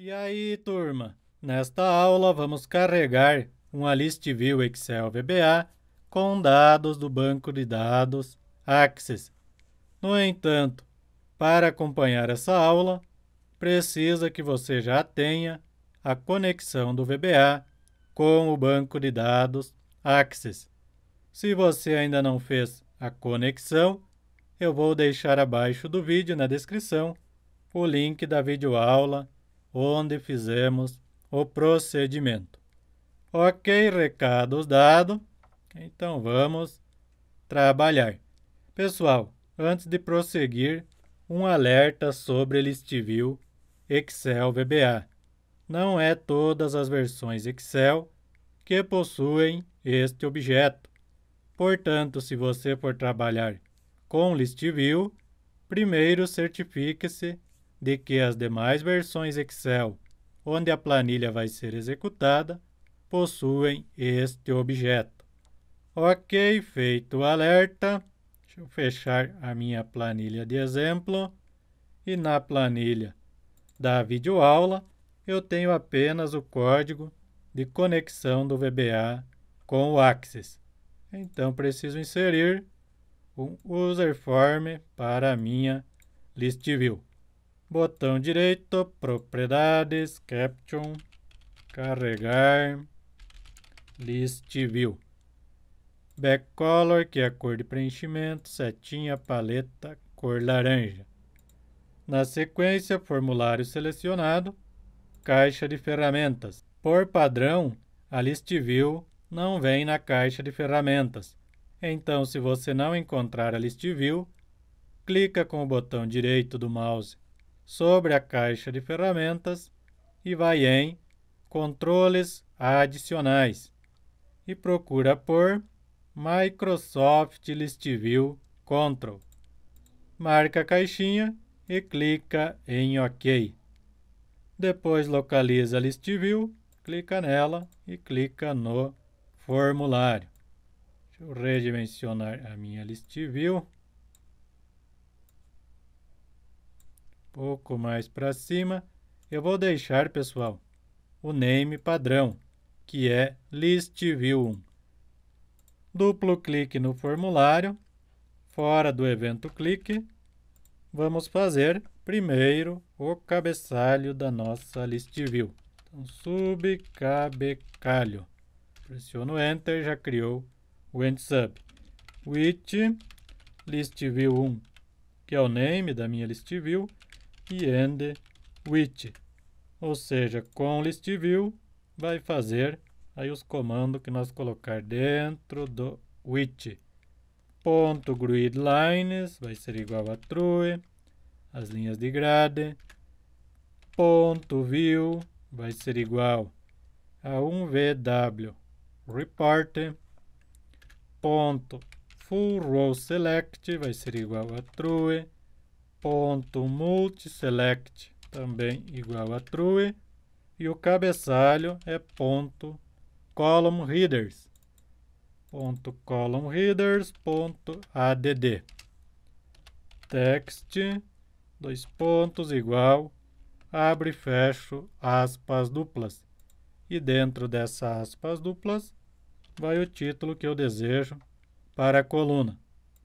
E aí, turma? Nesta aula, vamos carregar uma list view Excel VBA com dados do banco de dados Access. No entanto, para acompanhar essa aula, precisa que você já tenha a conexão do VBA com o banco de dados Access. Se você ainda não fez a conexão, eu vou deixar abaixo do vídeo na descrição o link da videoaula onde fizemos o procedimento. Ok, recados dados. Então vamos trabalhar. Pessoal, antes de prosseguir, um alerta sobre ListView Excel VBA. Não é todas as versões Excel que possuem este objeto. Portanto, se você for trabalhar com ListView, primeiro certifique-se de que as demais versões Excel, onde a planilha vai ser executada, possuem este objeto. Ok, feito o alerta, deixa eu fechar a minha planilha de exemplo e na planilha da videoaula eu tenho apenas o código de conexão do VBA com o Access. Então preciso inserir um user form para a minha list view. Botão direito, propriedades, caption, carregar, list view. Back color, que é a cor de preenchimento, setinha, paleta, cor laranja. Na sequência, formulário selecionado, caixa de ferramentas. Por padrão, a list view não vem na caixa de ferramentas. Então, se você não encontrar a list view, clica com o botão direito do mouse sobre a caixa de ferramentas e vai em Controles Adicionais e procura por Microsoft ListView Control. Marca a caixinha e clica em OK. Depois localiza a ListView, clica nela e clica no formulário. Deixa eu redimensionar a minha ListView. pouco mais para cima, eu vou deixar, pessoal, o name padrão, que é listview1. Duplo clique no formulário, fora do evento clique, vamos fazer primeiro o cabeçalho da nossa listview. Então, subcabecalho. Pressiono Enter, já criou o endsub. Which listview1, que é o name da minha listview, e end with. Ou seja, com listview vai fazer aí os comandos que nós colocar dentro do with. Ponto grid lines vai ser igual a true, as linhas de grade. Ponto view vai ser igual a 1vw report. Ponto full row select vai ser igual a true ponto multiselect também igual a true e o cabeçalho é ponto column readers ponto column readers ponto add text dois pontos igual abre e fecho aspas duplas e dentro dessas aspas duplas vai o título que eu desejo para a coluna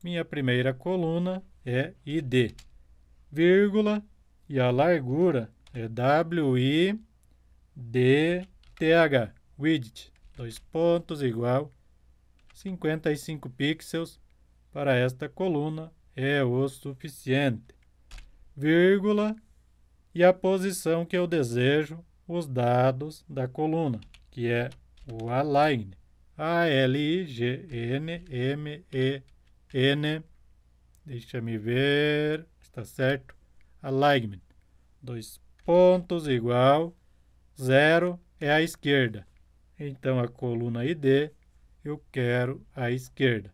minha primeira coluna é id vírgula, e a largura é WIDTH, width, dois pontos, igual 55 pixels para esta coluna é o suficiente, vírgula, e a posição que eu desejo os dados da coluna, que é o align, A-L-I-G-N-M-E-N, -E -N, Deixa-me ver. Está certo. Alignment. Dois pontos igual. Zero é a esquerda. Então, a coluna ID, eu quero a esquerda.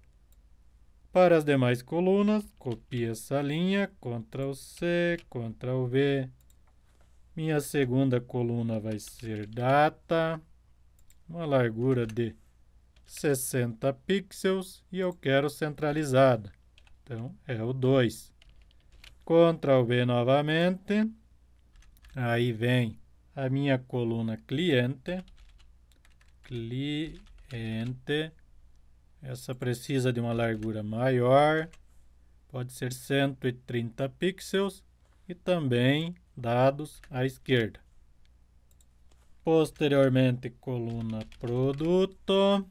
Para as demais colunas, copia essa linha, Ctrl C, Ctrl V. Minha segunda coluna vai ser data, uma largura de 60 pixels e eu quero centralizada. Então, é o 2. Ctrl V novamente. Aí vem a minha coluna cliente. Cliente. Essa precisa de uma largura maior. Pode ser 130 pixels. E também dados à esquerda. Posteriormente, coluna produto.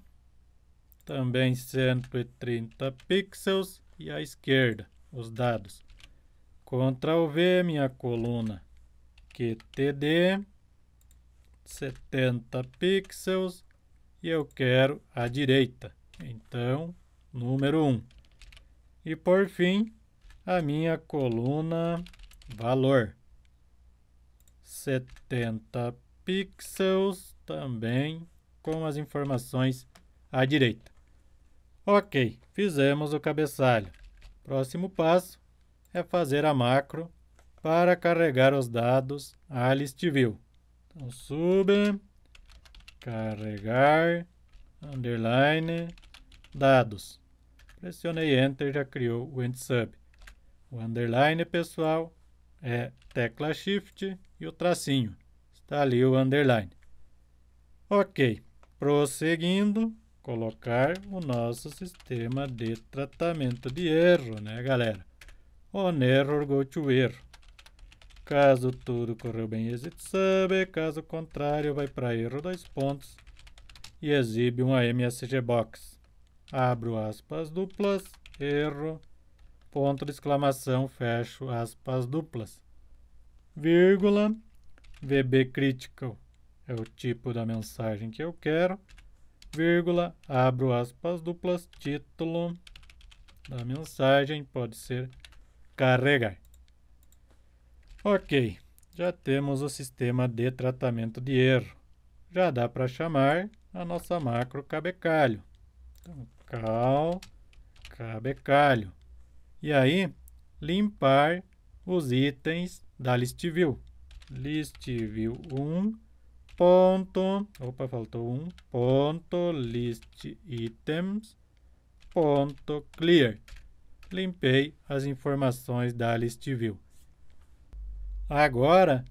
Também 130 pixels e à esquerda, os dados. o V, minha coluna QTD, 70 pixels, e eu quero à direita. Então, número 1. E por fim, a minha coluna valor. 70 pixels também com as informações à direita. Ok, fizemos o cabeçalho. Próximo passo é fazer a macro para carregar os dados à listview. Então, sub, carregar, underline, dados. Pressionei Enter, já criou o EndSub. O underline, pessoal, é tecla Shift e o tracinho. Está ali o underline. Ok, prosseguindo, colocar o nosso sistema de tratamento de erro, né, galera? On error, go to erro. Caso tudo correu bem, exit sub. Caso contrário, vai para erro, dois pontos. E exibe uma MSG box. Abro aspas duplas, erro, ponto de exclamação, fecho aspas duplas. Vírgula, VB critical é o tipo da mensagem que eu quero vírgula, abro aspas duplas, título da mensagem pode ser carregar. Ok, já temos o sistema de tratamento de erro. Já dá para chamar a nossa macro cabecalho. Então, cal cabecalho. E aí, limpar os itens da list view. List view 1 ponto, opa, faltou um, ponto list items, ponto clear. Limpei as informações da list view. Agora,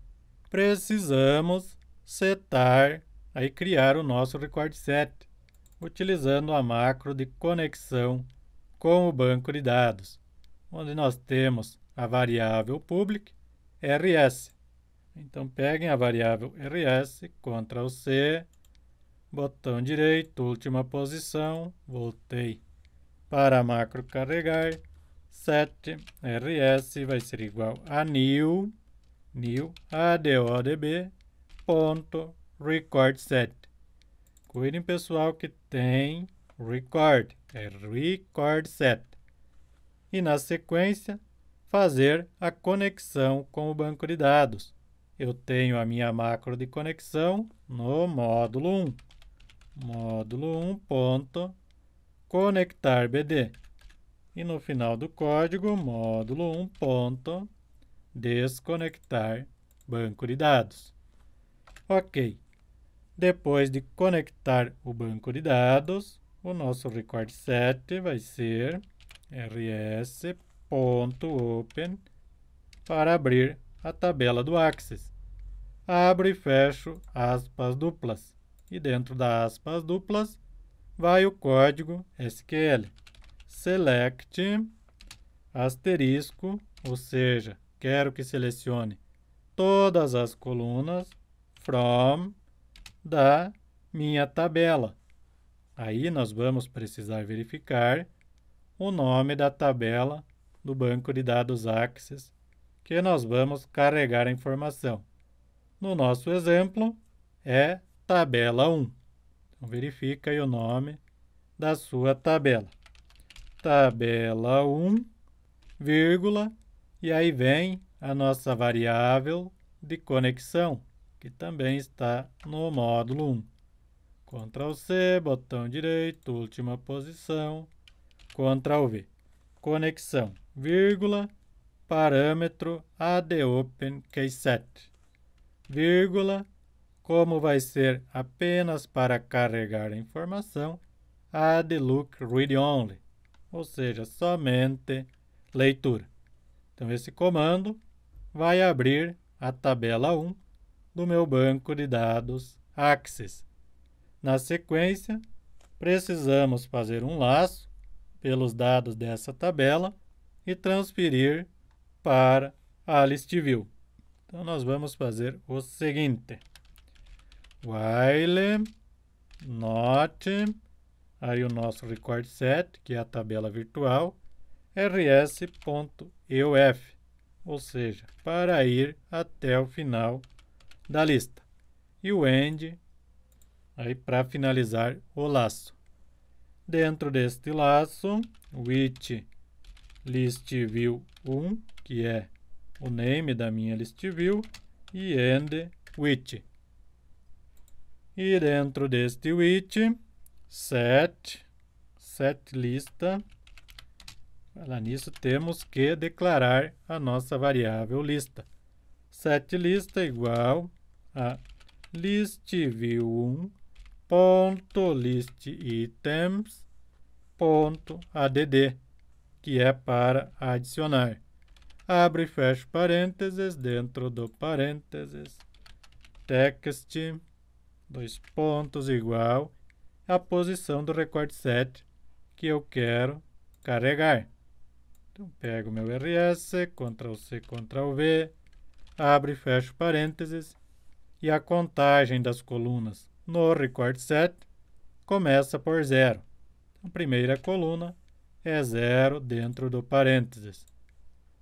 precisamos setar, aí criar o nosso record set, utilizando a macro de conexão com o banco de dados, onde nós temos a variável public rs, então peguem a variável RS, Ctrl C, botão direito, última posição, voltei para a macro carregar, set RS vai ser igual a new, new ADODB, ponto, record set. Cuidem pessoal que tem record, é record set. E na sequência, fazer a conexão com o banco de dados eu tenho a minha macro de conexão no módulo 1. Módulo 1 ponto conectar BD. E no final do código, módulo 1 ponto desconectar banco de dados. Ok. Depois de conectar o banco de dados, o nosso record set vai ser rs.open para abrir a tabela do axis. Abro e fecho aspas duplas. E dentro das aspas duplas vai o código SQL. Select asterisco, ou seja, quero que selecione todas as colunas from da minha tabela. Aí nós vamos precisar verificar o nome da tabela do banco de dados Axis que nós vamos carregar a informação. No nosso exemplo, é tabela 1. Então, verifica o nome da sua tabela. Tabela 1, vírgula, e aí vem a nossa variável de conexão, que também está no módulo 1. Ctrl C, botão direito, última posição, Ctrl V. Conexão, vírgula, parâmetro ADOpenKeyset, vírgula, como vai ser apenas para carregar a informação, ADLookReadOnly, ou seja, somente leitura. Então, esse comando vai abrir a tabela 1 do meu banco de dados Axis. Na sequência, precisamos fazer um laço pelos dados dessa tabela e transferir para a view. Então, nós vamos fazer o seguinte. While not, aí o nosso record set, que é a tabela virtual, rs.euf, ou seja, para ir até o final da lista. E o end, aí para finalizar o laço. Dentro deste laço, which list view 1, que é o name da minha listview e end with E dentro deste with set, set lista, lá nisso temos que declarar a nossa variável lista. Set lista igual a listview 1listitemsadd ponto list items ponto add que é para adicionar. Abre e fecha parênteses, dentro do parênteses, text, dois pontos, igual a posição do recorte set que eu quero carregar. Então, pego meu RS, Ctrl C, Ctrl V, abre e fecha parênteses, e a contagem das colunas no recorte set começa por zero. A então, primeira coluna é zero dentro do parênteses.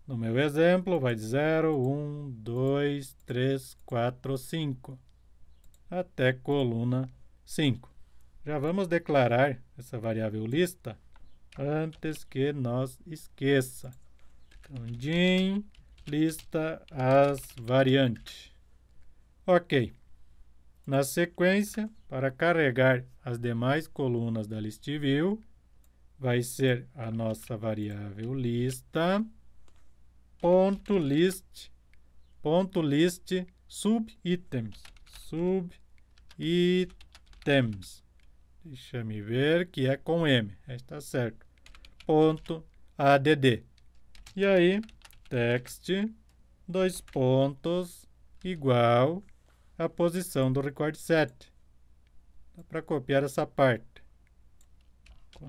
No meu exemplo, vai de 0, 1, 2, 3, 4, 5, até coluna 5. Já vamos declarar essa variável lista antes que nós esqueça. Então, din lista as variantes. Ok. Na sequência, para carregar as demais colunas da list vai ser a nossa variável lista ponto list ponto list sub subitens deixa me ver que é com m é, está certo ponto add e aí text dois pontos igual a posição do record set dá para copiar essa parte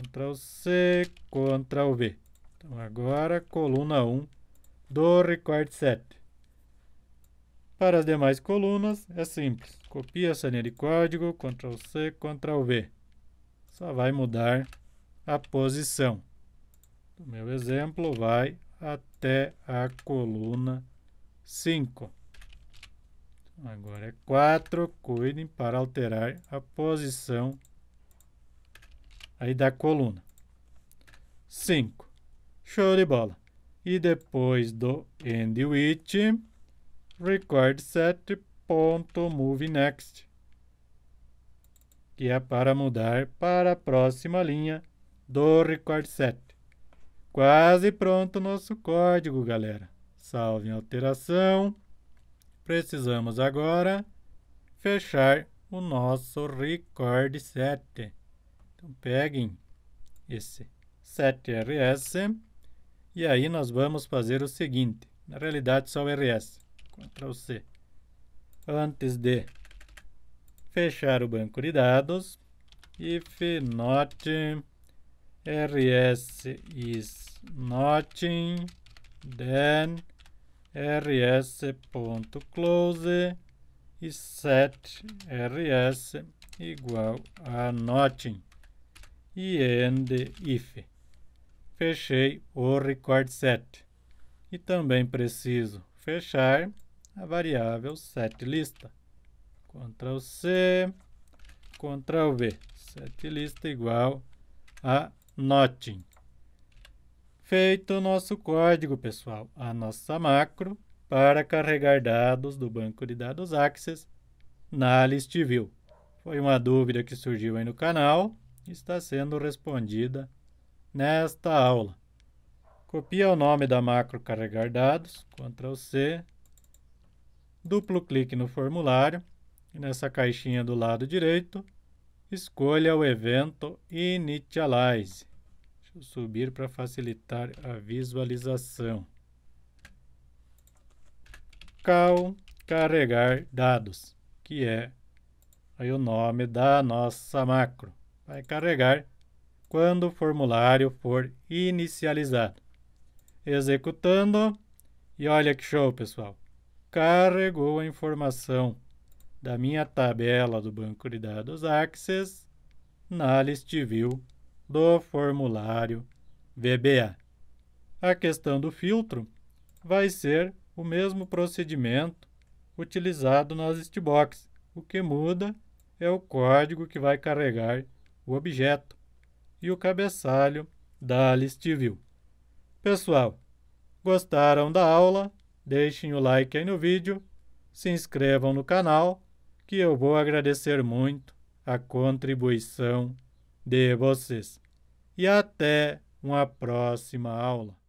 Ctrl C Ctrl V então agora coluna 1 do required set. Para as demais colunas, é simples. Copia a senha de código, Ctrl C, Ctrl V, Só vai mudar a posição. No meu exemplo, vai até a coluna 5. Agora é 4. Cuidem para alterar a posição aí da coluna. 5. Show de bola. E depois do end with record set ponto move next, que é para mudar para a próxima linha do record set. Quase pronto o nosso código, galera. Salve alteração. Precisamos agora fechar o nosso record set. Então peguem esse rs e aí nós vamos fazer o seguinte, na realidade só o RS, Ctrl C. Antes de fechar o banco de dados, if not rs is not then rs.close e set rs igual a not e end if fechei o record set. E também preciso fechar a variável setLista. Ctrl C, Ctrl V. SetLista igual a Notting. Feito o nosso código, pessoal, a nossa macro para carregar dados do banco de dados Access na ListView. Foi uma dúvida que surgiu aí no canal e está sendo respondida nesta aula. Copia o nome da macro carregar dados, Ctrl C, duplo clique no formulário e nessa caixinha do lado direito, escolha o evento Initialize. Deixa eu subir para facilitar a visualização. Cal carregar dados, que é aí o nome da nossa macro. Vai carregar quando o formulário for inicializado. Executando, e olha que show, pessoal. Carregou a informação da minha tabela do banco de dados Access na list view do formulário VBA. A questão do filtro vai ser o mesmo procedimento utilizado nas listbox. O que muda é o código que vai carregar o objeto e o cabeçalho da listview. Pessoal, gostaram da aula? Deixem o like aí no vídeo, se inscrevam no canal, que eu vou agradecer muito a contribuição de vocês. E até uma próxima aula.